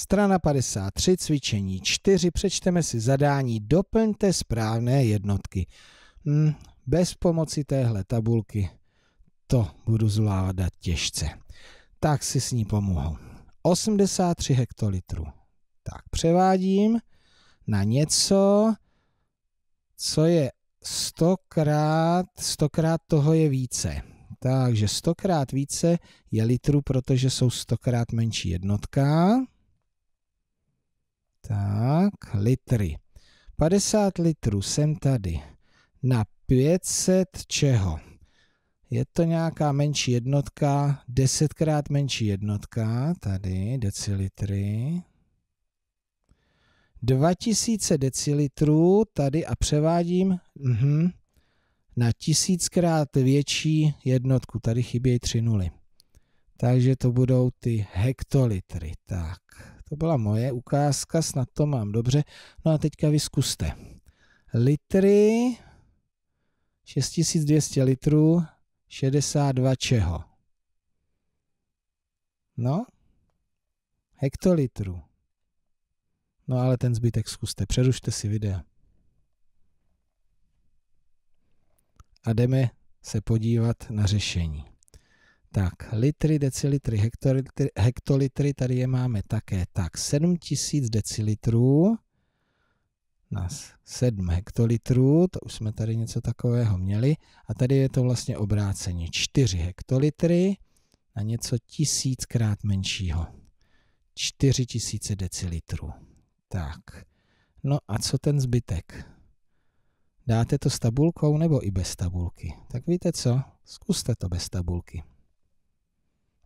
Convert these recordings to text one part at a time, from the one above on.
Strana 53, cvičení 4, přečteme si zadání, doplňte správné jednotky. Hmm, bez pomoci téhle tabulky to budu zvládat těžce. Tak si s ní pomohu. 83 hektolitrů. Tak převádím na něco, co je 100 krát, 100 krát toho je více. Takže 100 krát více je litrů, protože jsou 100 krát menší jednotka. Tak, litry. 50 litrů jsem tady. Na 500 čeho? Je to nějaká menší jednotka, 10 desetkrát menší jednotka, tady decilitry. 2000 decilitrů tady a převádím uh-huh, na 1000 tisíckrát větší jednotku. Tady chybějí 3 nuly. Takže to budou ty hektolitry. Tak. To byla moje ukázka, snad to mám dobře. No a teďka vy zkuste. Litry, 6200 litrů, 62 čeho? No, hektolitrů. No ale ten zbytek zkuste, přerušte si video. A jdeme se podívat na řešení. Tak, litry, decilitry, hektolitry, hektolitry tady je máme také. Tak, 7000 decilitrů na 7 hektolitrů, to už jsme tady něco takového měli. A tady je to vlastně obráceně 4 hektolitry na něco tisíckrát menšího. 4000 decilitrů. Tak, no a co ten zbytek? Dáte to s tabulkou nebo i bez tabulky? Tak víte co? Zkuste to bez tabulky.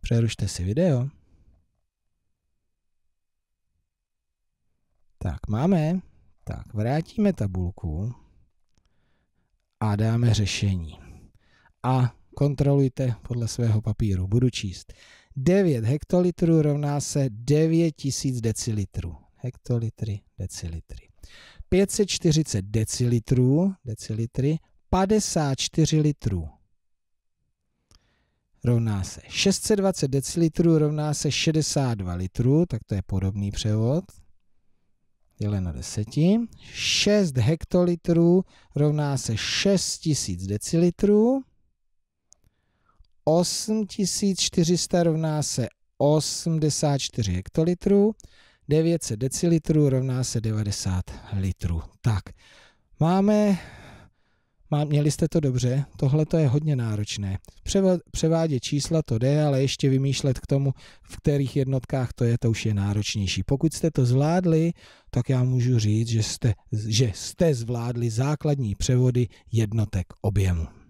Přerušte si video. Tak máme, tak vrátíme tabulku a dáme řešení. A kontrolujte podle svého papíru, budu číst. 9 hektolitrů rovná se 9000 decilitrů. Hektolitry, decilitry. 540 decilitrů, decilitry, 54 litrů rovná se 620 decilitrů rovná se 62 litrů, tak to je podobný převod, děleno deseti. 6 hektolitrů rovná se 6000 decilitrů. 8400 rovná se 84 hektolitrů. 900 decilitrů rovná se 90 litrů. Tak, máme má, měli jste to dobře, tohle to je hodně náročné. Převa, převádět čísla to jde, ale ještě vymýšlet k tomu, v kterých jednotkách to je, to už je náročnější. Pokud jste to zvládli, tak já můžu říct, že jste, že jste zvládli základní převody jednotek objemu.